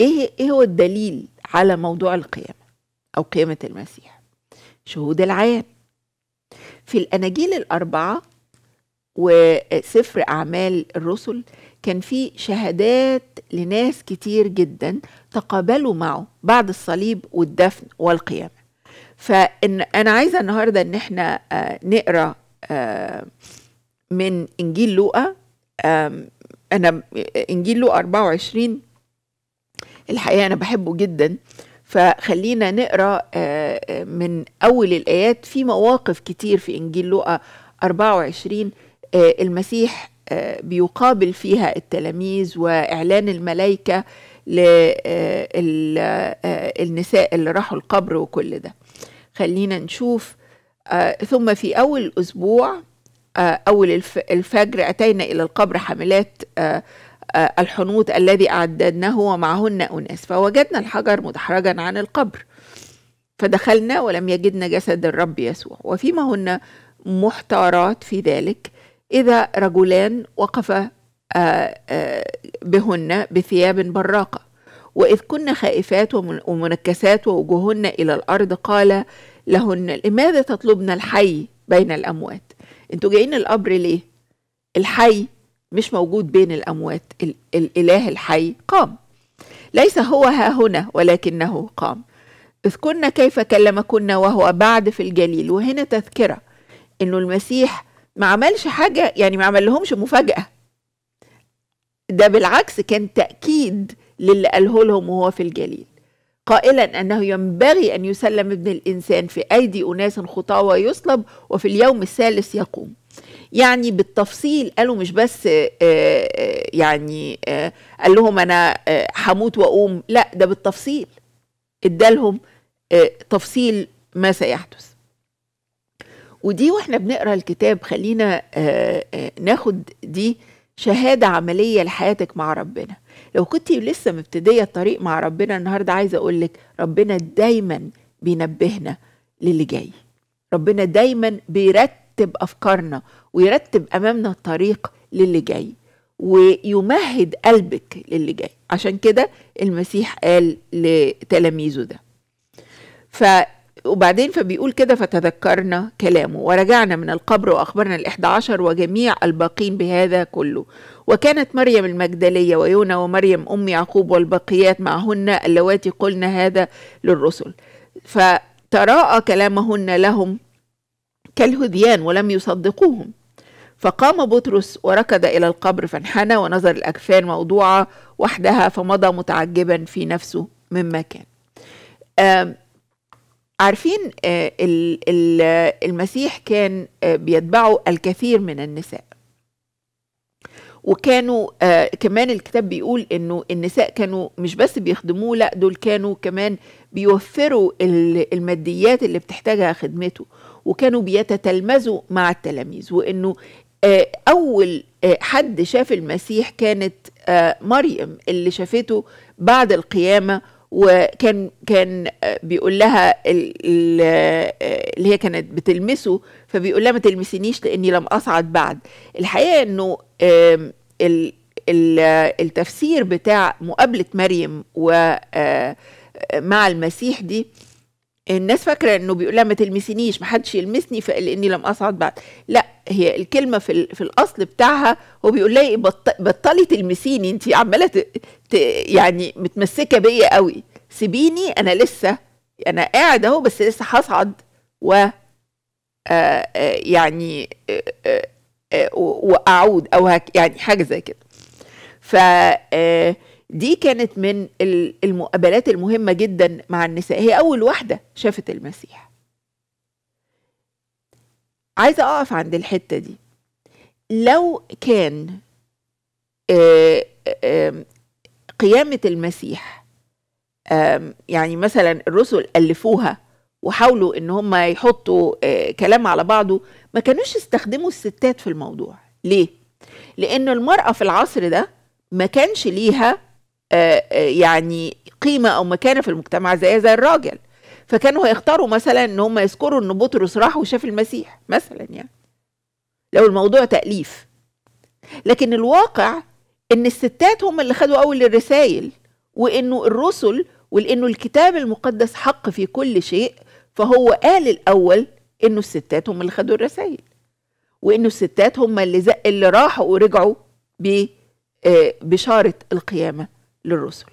ايه ايه هو الدليل على موضوع القيامه او قيامه المسيح شهود العيان في الاناجيل الاربعه وسفر أعمال الرسل كان في شهادات لناس كتير جدا تقابلوا معه بعد الصليب والدفن والقيامة فإن عايزة النهاردة إن إحنا آه، نقرأ آه، من إنجيل لوقا أنا إنجيل لوقا 24 الحقيقة أنا بحبه جدا فخلينا نقرا آه، من اول الايات في مواقف كتير في انجيل لوقا 24 آه، المسيح آه، بيقابل فيها التلاميذ واعلان الملائكه للنساء آه، اللي راحوا القبر وكل ده خلينا نشوف ثم في اول اسبوع اول الفجر اتينا الى القبر حاملات الحنوط الذي اعددناه ومعهن اناس فوجدنا الحجر مدحرجا عن القبر فدخلنا ولم يجدنا جسد الرب يسوع وفيما هن محتارات في ذلك إذا رجلان وقف آه، آه، بهن بثياب براقة وإذ كن خائفات ومنكسات ووجوهن إلى الأرض قال لهن لماذا تطلبن الحي بين الأموات انتوا جايين القبر ليه الحي مش موجود بين الأموات ال الإله الحي قام ليس هو ها هنا ولكنه قام إذ كنا كيف كلمكن وهو بعد في الجليل وهنا تذكرة انه المسيح ما عملش حاجه يعني ما عملهمش مفاجاه ده بالعكس كان تاكيد للي قاله لهم وهو في الجليل قائلا انه ينبغي ان يسلم ابن الانسان في ايدي اناس خطاه ويصلب وفي اليوم الثالث يقوم يعني بالتفصيل قالوا مش بس آه، آه، يعني آه، قال لهم انا هموت واقوم لا ده بالتفصيل ادالهم تفصيل ما سيحدث ودي واحنا بنقرا الكتاب خلينا آه، آه، ناخد دي شهاده عمليه لحياتك مع ربنا لو كنت لسه مبتديه الطريق مع ربنا النهارده عايزه اقول لك ربنا دايما بينبهنا للي جاي ربنا دايما بيرتب افكارنا ويرتب امامنا الطريق للي جاي ويمهد قلبك للي جاي عشان كده المسيح قال لتلاميذه ده ف وبعدين فبيقول كده فتذكرنا كلامه ورجعنا من القبر وأخبرنا الإحدى عشر وجميع الباقين بهذا كله وكانت مريم المجدلية ويونا ومريم أم يعقوب والبقيات معهن اللواتي قلنا هذا للرسل فتراءى كلامهن لهم كالهذيان ولم يصدقوهم فقام بطرس وركض إلى القبر فانحنى ونظر الأكفان موضوعة وحدها فمضى متعجبا في نفسه مما كان عارفين آه، المسيح كان آه، بيتبعه الكثير من النساء وكانوا آه، كمان الكتاب بيقول انه النساء كانوا مش بس بيخدموه لا دول كانوا كمان بيوفروا الماديات اللي بتحتاجها خدمته وكانوا بيتتلمذوا مع التلاميذ وانه اول حد شاف المسيح كانت مريم اللي شافته بعد القيامه وكان كان آه، بيقول لها آه، اللي هي كانت بتلمسه فبيقول لها ما تلمسينيش لاني لم اصعد بعد الحقيقه انه التفسير بتاع مقابله مريم ومع آه، المسيح دي الناس فاكره انه بيقول لها ما تلمسنيش ما حدش يلمسني فاني لم اصعد بعد لا هي الكلمه في في الاصل بتاعها هو بيقول لها بطلي تلمسيني انت عماله يعني متمسكه بيا قوي سيبيني انا لسه انا قاعد اهو بس لسه هصعد و آآ آه، آه، يعني آآ آه، واعود او هك يعني حاجه زي كده ف دي كانت من المقابلات المهمة جدا مع النساء هي أول واحدة شافت المسيح عايزة أقف عند الحتة دي لو كان آه، آه، قيامة المسيح يعني مثلا الرسل ألفوها وحاولوا ان هم يحطوا آه، كلام على بعضه ما كانوش استخدموا الستات في الموضوع ليه لان المراه في العصر ده ما كانش ليها آه، آه، يعني قيمه او مكانه في المجتمع زي زي الراجل فكانوا هيختاروا مثلا ان هم يذكروا ان بطرس راح وشاف المسيح مثلا يعني لو الموضوع تاليف لكن الواقع ان الستات هم اللي خدوا اول الرسائل وانه الرسل ولانه الكتاب المقدس حق في كل شيء فهو قال الاول انه الستات هم اللي خدوا الرسائل وانه الستات هم اللي زق اللي راحوا ورجعوا ببشاره آه، القيامه للرسل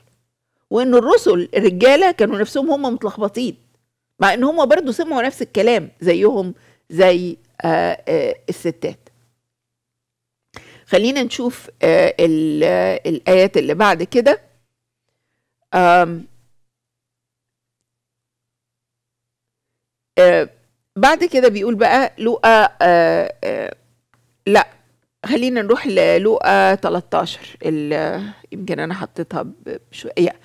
وان الرسل الرجاله كانوا نفسهم هم متلخبطين مع ان هم برضو سمعوا نفس الكلام زيهم زي آآ آه، آآ آه، الستات خلينا نشوف آه، الايات اللي بعد كده بعد كده بيقول بقى لقى لا خلينا نروح للوقا 13 يمكن انا حطيتها بشويه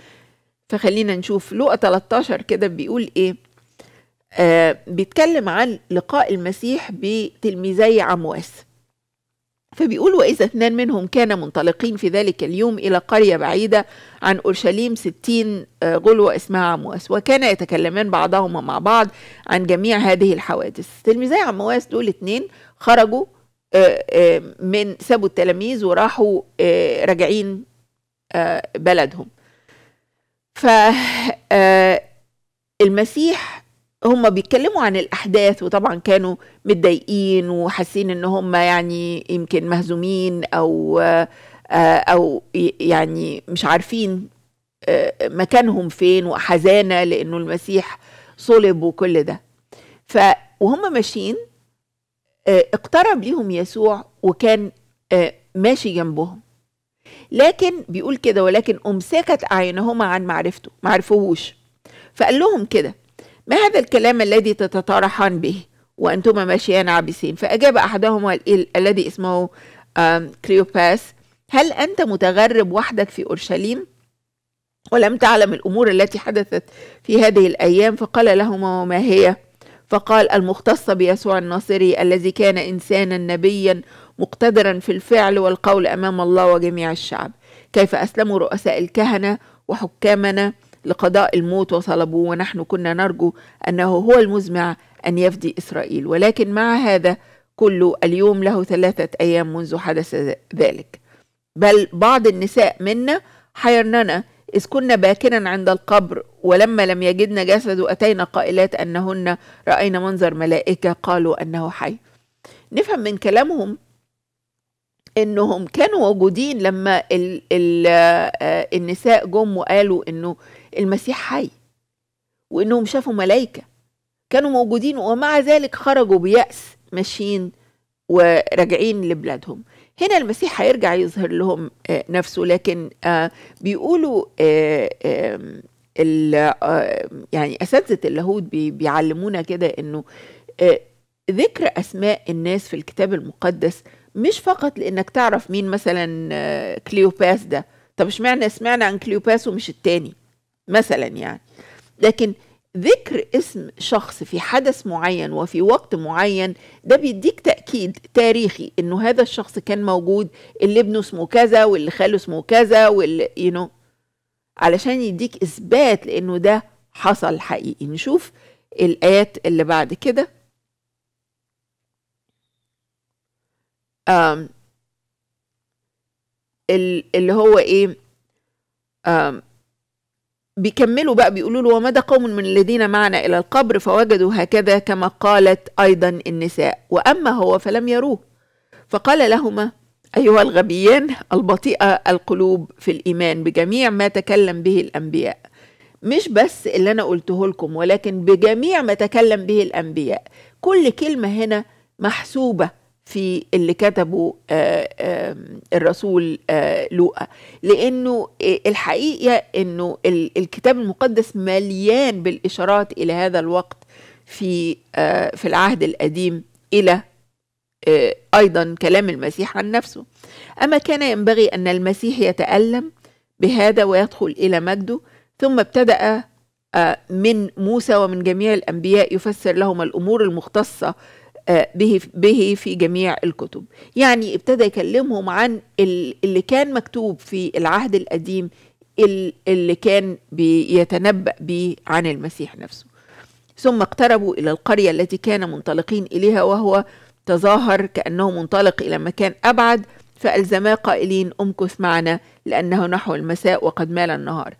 فخلينا نشوف لوقا 13 كده بيقول ايه آه بيتكلم عن لقاء المسيح بتلميذي عمواس فبيقول وإذا اثنان منهم كان منطلقين في ذلك اليوم إلى قرية بعيدة عن أورشليم ستين آه، غلوة اسمها عمواس وكان يتكلمان بعضهما مع بعض عن جميع هذه الحوادث تلميذي عمواس دول اثنين خرجوا آه، آه، من سابوا التلاميذ وراحوا آه، راجعين بلدهم ف المسيح هم بيتكلموا عن الاحداث وطبعا كانوا متضايقين وحاسين ان هم يعني يمكن مهزومين او او يعني مش عارفين مكانهم فين وحزانه لانه المسيح صلب وكل ده ف وهم ماشيين آه، اقترب ليهم يسوع وكان آه، ماشي جنبهم لكن بيقول كده ولكن أمسكت أعينهما عن معرفته معرفوهوش فقال لهم كده ما هذا الكلام الذي تتطرحان به وأنتما ماشيان عابسين فأجاب أحدهما إيه الذي اسمه كليوباس هل أنت متغرب وحدك في أورشليم ولم تعلم الأمور التي حدثت في هذه الأيام فقال لهما وما هي فقال المختص بيسوع الناصري الذي كان إنسانا نبيا مقتدرا في الفعل والقول أمام الله وجميع الشعب كيف أسلموا رؤساء الكهنة وحكامنا لقضاء الموت وطلبوه ونحن كنا نرجو أنه هو المزمع أن يفدي إسرائيل ولكن مع هذا كله اليوم له ثلاثة أيام منذ حدث ذلك بل بعض النساء منا حيرننا إذ كنا باكرا عند القبر ولما لم يجدنا جسده أتينا قائلات أنهن رأينا منظر ملائكة قالوا أنه حي نفهم من كلامهم انهم كانوا موجودين لما الـ الـ آه، النساء جم وقالوا انه المسيح حي وانهم شافوا ملائكه كانوا موجودين ومع ذلك خرجوا بيأس ماشيين وراجعين لبلادهم هنا المسيح هيرجع يظهر لهم آه، نفسه لكن آه، بيقولوا آه، يعني اساتذه اللاهوت بيعلمونا كده انه ذكر اسماء الناس في الكتاب المقدس مش فقط لانك تعرف مين مثلا كليوباس ده طب اشمعنى سمعنا عن كليوباس ومش التاني مثلا يعني لكن ذكر اسم شخص في حدث معين وفي وقت معين ده بيديك تأكيد تاريخي انه هذا الشخص كان موجود اللي ابنه اسمه كذا واللي خاله اسمه كذا واللي يو نو علشان يديك اثبات لانه ده حصل حقيقي نشوف الايات اللي بعد كده اللي هو ايه بيكملوا بقى بيقولوا له ومدى قوم من الذين معنا إلى القبر فوجدوا هكذا كما قالت أيضا النساء وأما هو فلم يروه فقال لهما أيها الغبيان البطيئة القلوب في الإيمان بجميع ما تكلم به الأنبياء مش بس اللي أنا قلته لكم ولكن بجميع ما تكلم به الأنبياء كل كلمة هنا محسوبة في اللي كتبه آه، الرسول آه، لوقا لانه آه، الحقيقه انه الكتاب المقدس مليان بالاشارات الى هذا الوقت في في العهد القديم الى ايضا كلام المسيح عن نفسه اما كان ينبغي ان المسيح يتالم بهذا ويدخل الى مجده ثم ابتدا من موسى ومن جميع الانبياء يفسر لهم الامور المختصه آه، به به في جميع الكتب يعني ابتدى يكلمهم عن اللي كان مكتوب في العهد القديم اللي كان بيتنبأ به عن المسيح نفسه ثم اقتربوا إلى القرية التي كان منطلقين إليها وهو تظاهر كأنه منطلق إلى مكان أبعد فألزما قائلين امكث معنا لأنه نحو المساء وقد مال النهار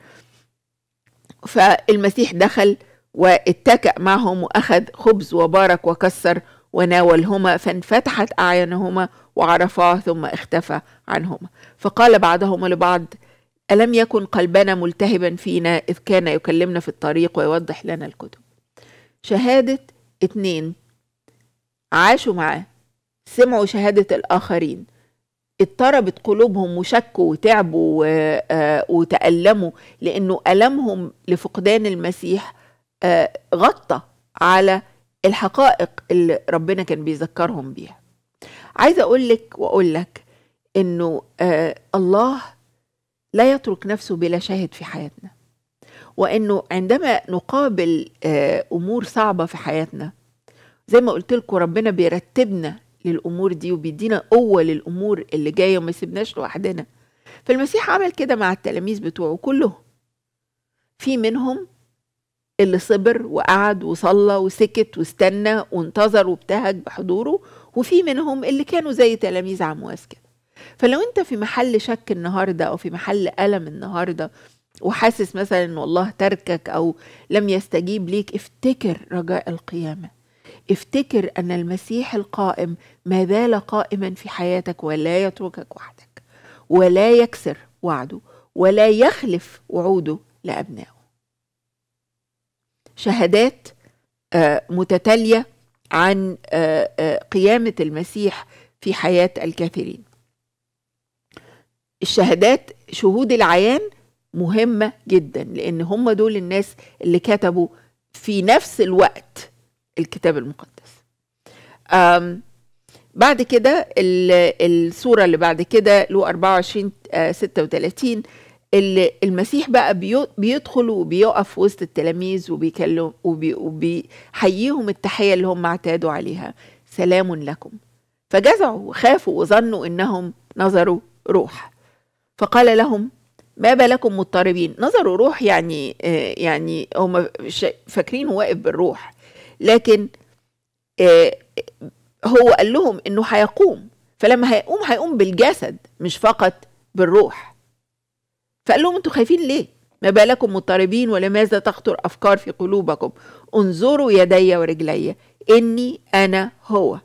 فالمسيح دخل واتكأ معهم وأخذ خبز وبارك وكسر وناولهما فانفتحت أعينهما وعرفاه ثم اختفى عنهما فقال بعضهما لبعض ألم يكن قلبنا ملتهبا فينا إذ كان يكلمنا في الطريق ويوضح لنا الكتب شهادة اتنين عاشوا معاه سمعوا شهادة الآخرين اضطربت قلوبهم وشكوا وتعبوا آه، وتألموا لأنه ألمهم لفقدان المسيح آه، غطى على الحقائق اللي ربنا كان بيذكرهم بيها عايزه اقول لك واقول لك انه آه الله لا يترك نفسه بلا شاهد في حياتنا وانه عندما نقابل آه امور صعبه في حياتنا زي ما قلت لكم ربنا بيرتبنا للامور دي وبيدينا قوه للامور اللي جايه وما يسيبناش لوحدنا فالمسيح عمل كده مع التلاميذ بتوعه كلهم في منهم اللي صبر وقعد وصلى وسكت واستنى وانتظر وابتهج بحضوره وفي منهم اللي كانوا زي تلاميذ عمواس كده فلو انت في محل شك النهارده او في محل الم النهارده وحاسس مثلا ان الله تركك او لم يستجيب ليك افتكر رجاء القيامه افتكر ان المسيح القائم ما زال قائما في حياتك ولا يتركك وحدك ولا يكسر وعده ولا يخلف وعوده لابنائه شهادات آه، متتاليه عن آه، آه، قيامه المسيح في حياه الكافرين الشهادات شهود العيان مهمه جدا لان هم دول الناس اللي كتبوا في نفس الوقت الكتاب المقدس بعد كده الصورة اللي بعد كده له 24 36 اللي المسيح بقى بيدخل وبيقف وسط التلاميذ وبيكلم وبيحييهم التحيه اللي هم اعتادوا عليها سلام لكم فجزعوا وخافوا وظنوا انهم نظروا روح فقال لهم ما بالكم مضطربين نظروا روح يعني آه، يعني هم فاكرين واقف بالروح لكن آه، هو قال لهم انه هيقوم فلما هيقوم هيقوم بالجسد مش فقط بالروح فقال لهم انتوا خايفين ليه ما بالكم مضطربين ولماذا تخطر أفكار في قلوبكم انظروا يدي ورجلي إني أنا هو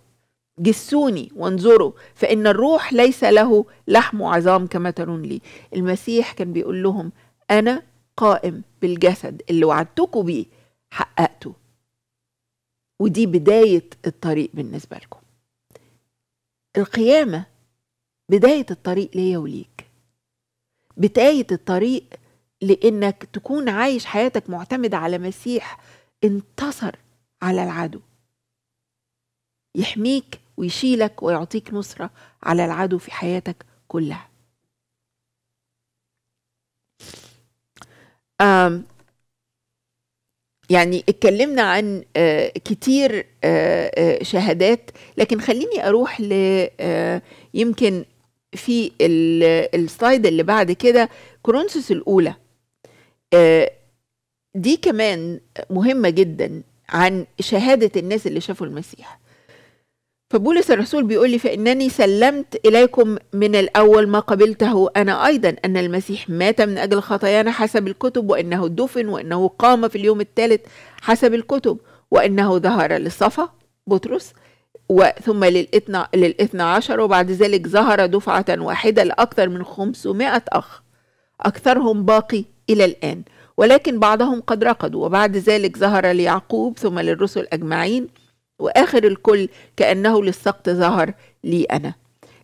جسوني وانظروا فإن الروح ليس له لحم وعظام كما ترون لي المسيح كان بيقول لهم أنا قائم بالجسد اللي وعدتكم بيه حققته ودي بداية الطريق بالنسبة لكم القيامة بداية الطريق ليا وليك بداية الطريق لإنك تكون عايش حياتك معتمد على مسيح انتصر على العدو يحميك ويشيلك ويعطيك نصرة على العدو في حياتك كلها آم يعني اتكلمنا عن آه، كتير آه، آه، شهادات لكن خليني اروح ل يمكن في السلايد اللي بعد كده كرونسوس الاولى آه، دي كمان مهمه جدا عن شهاده الناس اللي شافوا المسيح فبولس الرسول بيقول لي فانني سلمت اليكم من الاول ما قبلته انا ايضا ان المسيح مات من اجل خطايانا حسب الكتب وانه دفن وانه قام في اليوم الثالث حسب الكتب وانه ظهر للصفا بطرس وثم للاثنى للاثنى عشر وبعد ذلك ظهر دفعة واحدة لأكثر من 500 أخ أكثرهم باقي إلى الآن ولكن بعضهم قد رقدوا وبعد ذلك ظهر ليعقوب ثم للرسل أجمعين وآخر الكل كأنه للسقط ظهر لي أنا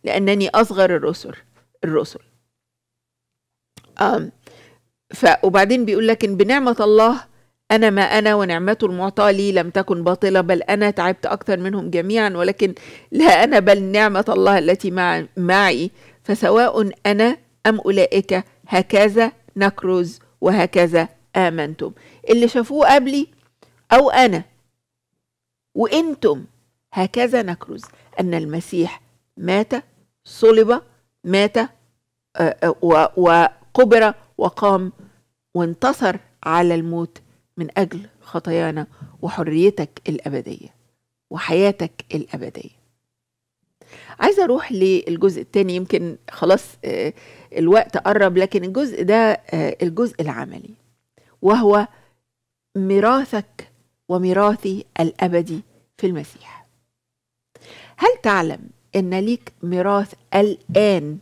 لأنني أصغر الرسل الرسل أم ف وبعدين بيقول لكن بنعمة الله أنا ما أنا ونعمة المعطاة لي لم تكن باطلة بل أنا تعبت أكثر منهم جميعا ولكن لا أنا بل نعمة الله التي مع معي فسواء أنا أم أولئك هكذا نكرز وهكذا آمنتم اللي شافوه قبلي أو أنا وأنتم هكذا نكرز أن المسيح مات صلب مات آه، آه، وقبر وقام وانتصر على الموت من أجل خطايانا وحريتك الأبدية وحياتك الأبدية عايزة أروح للجزء الثاني يمكن خلاص آه، الوقت قرب لكن الجزء ده آه، الجزء العملي وهو ميراثك وميراثي الأبدي في المسيح هل تعلم إن ليك ميراث الآن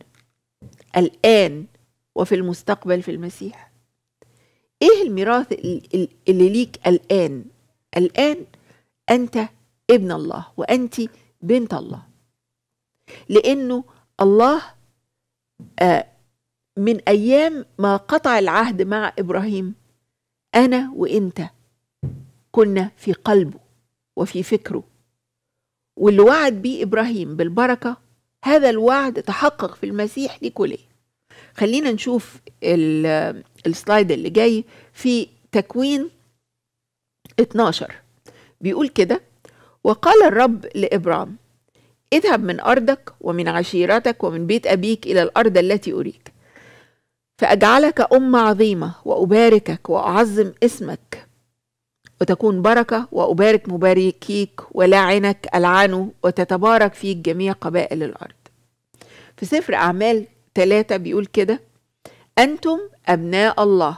الآن وفي المستقبل في المسيح ايه الميراث اللي ليك الان الان انت ابن الله وانت بنت الله لانه الله آه، من ايام ما قطع العهد مع ابراهيم انا وانت كنا في قلبه وفي فكره واللي وعد بيه ابراهيم بالبركه هذا الوعد تحقق في المسيح ليك خلينا نشوف السلايد اللي جاي في تكوين 12 بيقول كده وقال الرب لإبرام اذهب من أرضك ومن عشيرتك ومن بيت أبيك إلى الأرض التي أريك فأجعلك أمة عظيمة وأباركك وأعظم اسمك وتكون بركة وأبارك مباركيك ولاعنك ألعنه وتتبارك فيك جميع قبائل الأرض في سفر أعمال ثلاثة بيقول كده أنتم أبناء الله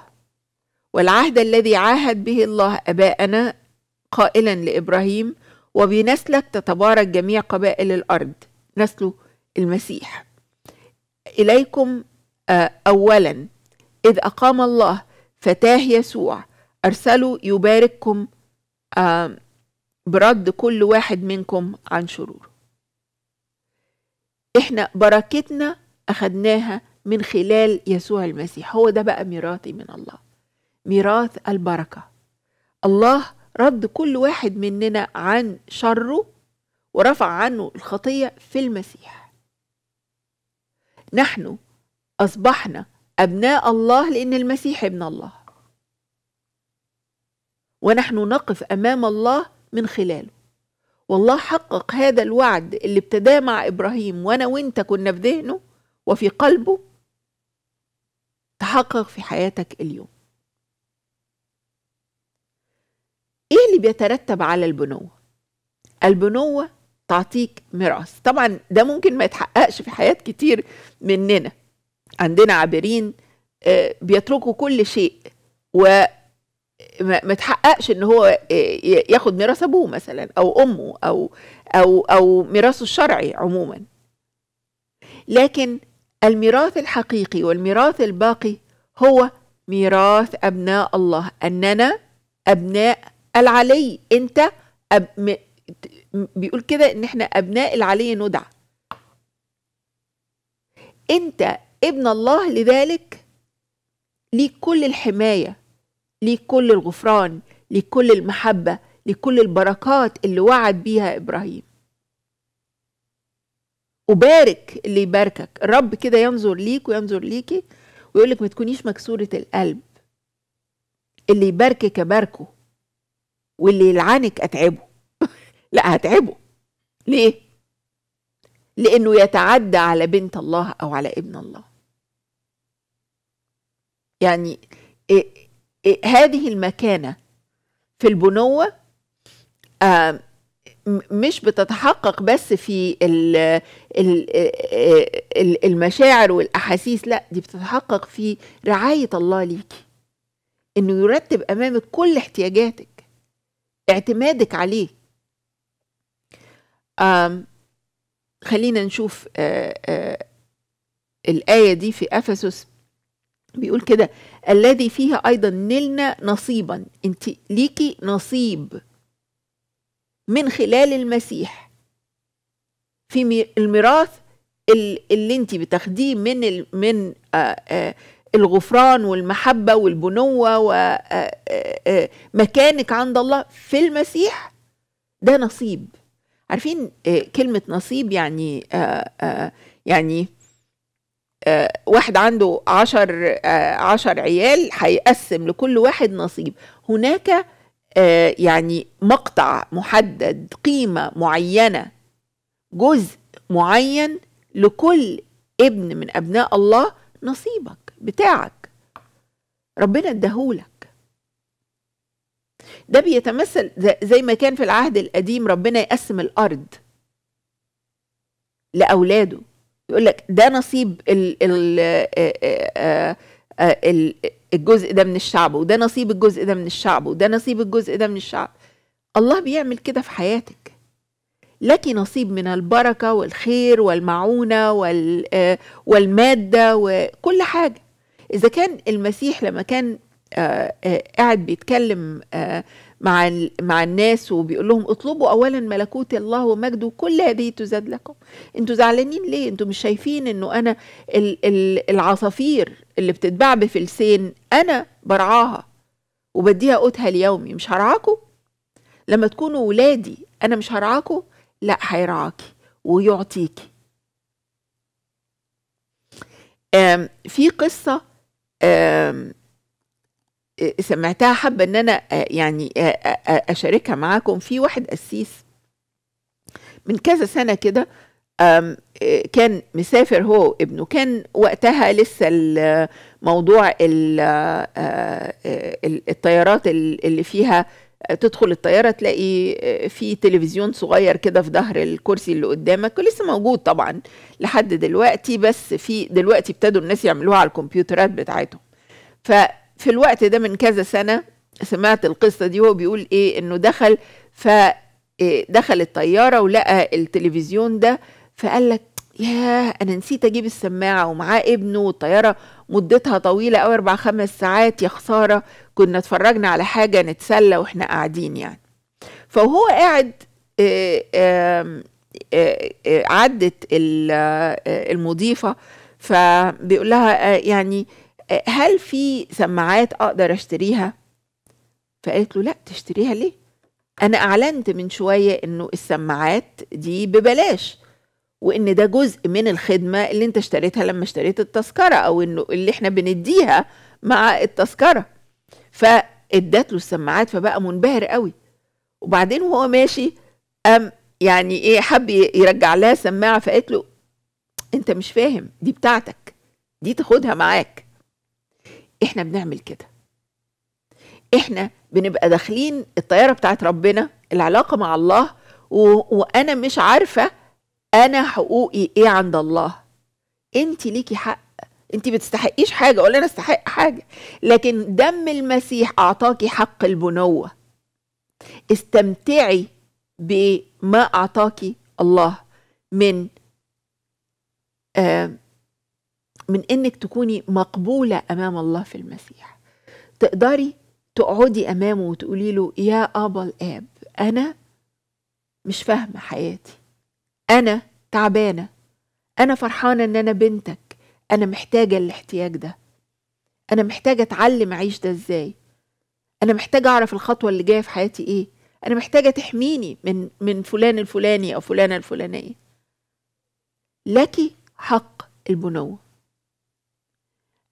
والعهد الذي عاهد به الله أباءنا قائلا لإبراهيم وبنسلك تتبارك جميع قبائل الأرض نسله المسيح إليكم آه، أولا إذ أقام الله فتاه يسوع أرسلوا يبارككم آه، برد كل واحد منكم عن شروره احنا بركتنا أخذناها من خلال يسوع المسيح هو ده بقى ميراثي من الله ميراث البركة الله رد كل واحد مننا عن شره ورفع عنه الخطية في المسيح نحن أصبحنا أبناء الله لأن المسيح ابن الله ونحن نقف أمام الله من خلاله والله حقق هذا الوعد اللي ابتداه مع إبراهيم وأنا وإنت كنا في ذهنه وفي قلبه تحقق في حياتك اليوم ايه اللي بيترتب على البنوه البنوه تعطيك ميراث طبعا ده ممكن ما يتحققش في حياه كتير مننا عندنا عابرين آه، بيتركوا كل شيء و ما تحققش ان هو آه، ياخد ميراث ابوه مثلا او امه او او او ميراثه الشرعي عموما لكن الميراث الحقيقي والميراث الباقي هو ميراث أبناء الله أننا أبناء العلي أنت أب... م... بيقول كده إن إحنا أبناء العلي ندعى أنت ابن الله لذلك ليك كل الحماية ليك كل الغفران ليك كل المحبة لكل البركات اللي وعد بيها إبراهيم وبارك اللي يباركك الرب كده ينظر ليك وينظر ليكي ويقول لك ما تكونيش مكسورة القلب اللي يباركك باركه واللي يلعنك اتعبه لا هتعبه ليه لانه يتعدى على بنت الله او على ابن الله يعني إيه إيه هذه المكانه في البنوه آه مش بتتحقق بس في الـ الـ المشاعر والاحاسيس لا دي بتتحقق في رعايه الله ليكي انه يرتب امامك كل احتياجاتك اعتمادك عليه خلينا نشوف آآ آآ الآية دي في أفسس بيقول كده الذي فيها أيضا نلنا نصيبا أنت ليكي نصيب من خلال المسيح في الميراث اللي انت بتاخديه من من آه، آه، الغفران والمحبه والبنوه ومكانك آه، عند الله في المسيح ده نصيب عارفين كلمه نصيب يعني يعني واحد عنده عشر عشر عيال هيقسم لكل واحد نصيب هناك آه، يعني مقطع محدد قيمة معينة جزء معين لكل ابن من أبناء الله نصيبك بتاعك ربنا ادهولك ده بيتمثل زي ما كان في العهد القديم ربنا يقسم الأرض لأولاده يقول لك ده نصيب ال ال آه، آه، الجزء ده من الشعب وده نصيب الجزء ده من الشعب وده نصيب الجزء ده من الشعب الله بيعمل كده في حياتك لك نصيب من البركة والخير والمعونة آه، والمادة وكل حاجة إذا كان المسيح لما كان آه، آه، قاعد بيتكلم مع مع الناس وبيقول لهم اطلبوا اولا ملكوت الله ومجده كل هذه تزاد لكم انتوا زعلانين ليه انتوا مش شايفين انه انا ال ال العصافير اللي بتتباع بفلسين انا برعاها وبديها قوتها اليومي مش هرعاكم لما تكونوا ولادي انا مش هرعاكم لا هيرعاكي ويعطيكي في قصه آم آه، سمعتها حابه ان انا آه، يعني آه، اشاركها معاكم في واحد قسيس من كذا سنه كده كان مسافر هو ابنه كان وقتها لسه موضوع الطيارات اللي فيها تدخل الطياره تلاقي في تلفزيون صغير كده في ظهر الكرسي اللي قدامك لسه موجود طبعا لحد دلوقتي بس في دلوقتي ابتدوا الناس يعملوها على الكمبيوترات بتاعتهم ف في الوقت ده من كذا سنة سمعت القصة دي وهو بيقول إيه إنه دخل ف إيه، دخل الطيارة ولقى التلفزيون ده فقال لك ياه أنا نسيت أجيب السماعة ومعاه ابنه والطيارة مدتها طويلة أو أربع خمس ساعات يا خسارة كنا اتفرجنا على حاجة نتسلى وإحنا قاعدين يعني فهو قاعد آه، آه، آه، عدت المضيفة فبيقول لها يعني هل في سماعات اقدر اشتريها فقالت له لا تشتريها ليه انا اعلنت من شويه انه السماعات دي ببلاش وان ده جزء من الخدمه اللي انت اشتريتها لما اشتريت التذكره او انه اللي احنا بنديها مع التذكره فادت له السماعات فبقى منبهر قوي وبعدين وهو ماشي قام يعني ايه حب يرجع لها سماعه فقالت له انت مش فاهم دي بتاعتك دي تاخدها معاك احنا بنعمل كده احنا بنبقى داخلين الطياره بتاعت ربنا العلاقه مع الله و... وانا مش عارفه انا حقوقي ايه عند الله انت ليكي حق انت بتستحقيش حاجه ولا انا استحق حاجه لكن دم المسيح اعطاكي حق البنوه استمتعي بما اعطاكي الله من آه من انك تكوني مقبوله امام الله في المسيح تقدري تقعدي امامه وتقولي له يا ابا الاب انا مش فاهمه حياتي انا تعبانه انا فرحانه ان انا بنتك انا محتاجه الاحتياج ده انا محتاجه اتعلم اعيش ده ازاي انا محتاجه اعرف الخطوه اللي جايه في حياتي ايه انا محتاجه تحميني من من فلان الفلاني او فلانه الفلانيه لك حق البنوه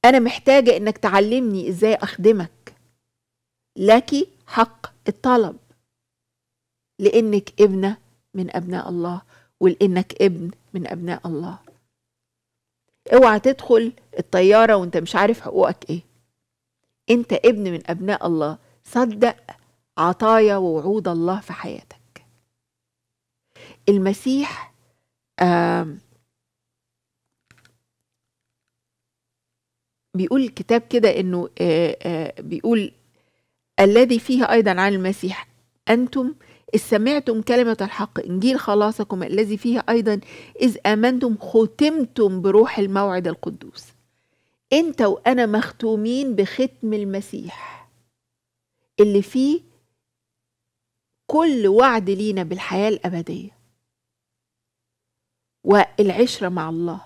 انا محتاجه انك تعلمني ازاي اخدمك لك حق الطلب لانك ابنه من ابناء الله ولانك ابن من ابناء الله اوعى تدخل الطياره وانت مش عارف حقوقك ايه انت ابن من ابناء الله صدق عطايا ووعود الله في حياتك المسيح آه بيقول الكتاب كده انه آه، آه، بيقول الذي فيه ايضا عن المسيح انتم إذ سمعتم كلمة الحق إنجيل خلاصكم الذي فيه أيضا إذ آمنتم ختمتم بروح الموعد القدوس أنت وأنا مختومين بختم المسيح اللي فيه كل وعد لينا بالحياة الأبدية والعشرة مع الله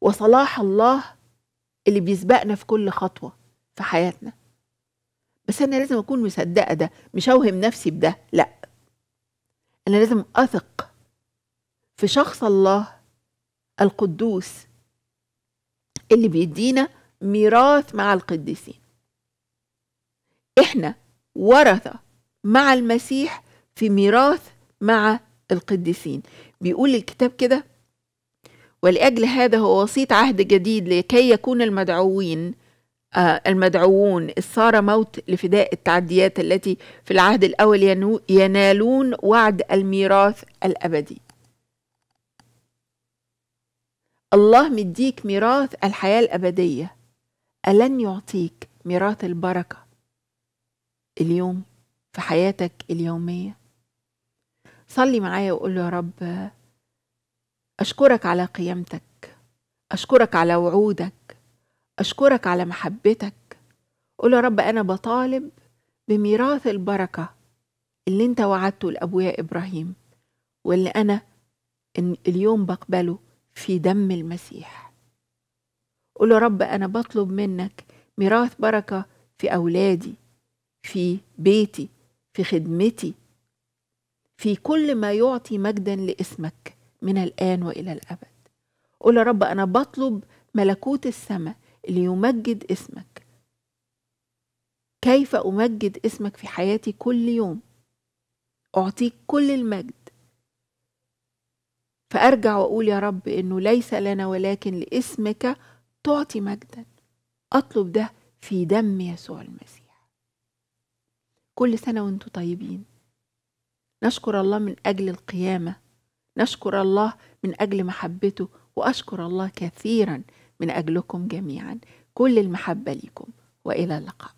وصلاح الله اللي بيسبقنا في كل خطوة في حياتنا بس أنا لازم أكون مصدقة ده مش أوهم نفسي بده لأ أنا لازم أثق في شخص الله القدوس اللي بيدينا ميراث مع القديسين إحنا ورثة مع المسيح في ميراث مع القديسين بيقول الكتاب كده ولأجل هذا هو وسيط عهد جديد لكي يكون المدعوين آه المدعوون الثار موت لفداء التعديات التي في العهد الأول ينالون وعد الميراث الأبدي الله مديك ميراث الحياة الأبدية ألن يعطيك ميراث البركة اليوم في حياتك اليومية صلي معايا وقول له يا رب أشكرك على قيمتك أشكرك على وعودك أشكرك على محبتك قول يا رب أنا بطالب بميراث البركة اللي أنت وعدته لأبويا إبراهيم واللي أنا اليوم بقبله في دم المسيح قول يا رب أنا بطلب منك ميراث بركة في أولادي في بيتي في خدمتي في كل ما يعطي مجدا لاسمك من الآن وإلى الأبد قول يا رب أنا بطلب ملكوت السماء اللي يمجد اسمك كيف أمجد اسمك في حياتي كل يوم أعطيك كل المجد فأرجع وأقول يا رب إنه ليس لنا ولكن لاسمك تعطي مجدا أطلب ده في دم يسوع المسيح كل سنة وانتم طيبين نشكر الله من أجل القيامة نشكر الله من أجل محبته وأشكر الله كثيرا من أجلكم جميعا كل المحبة ليكم وإلى اللقاء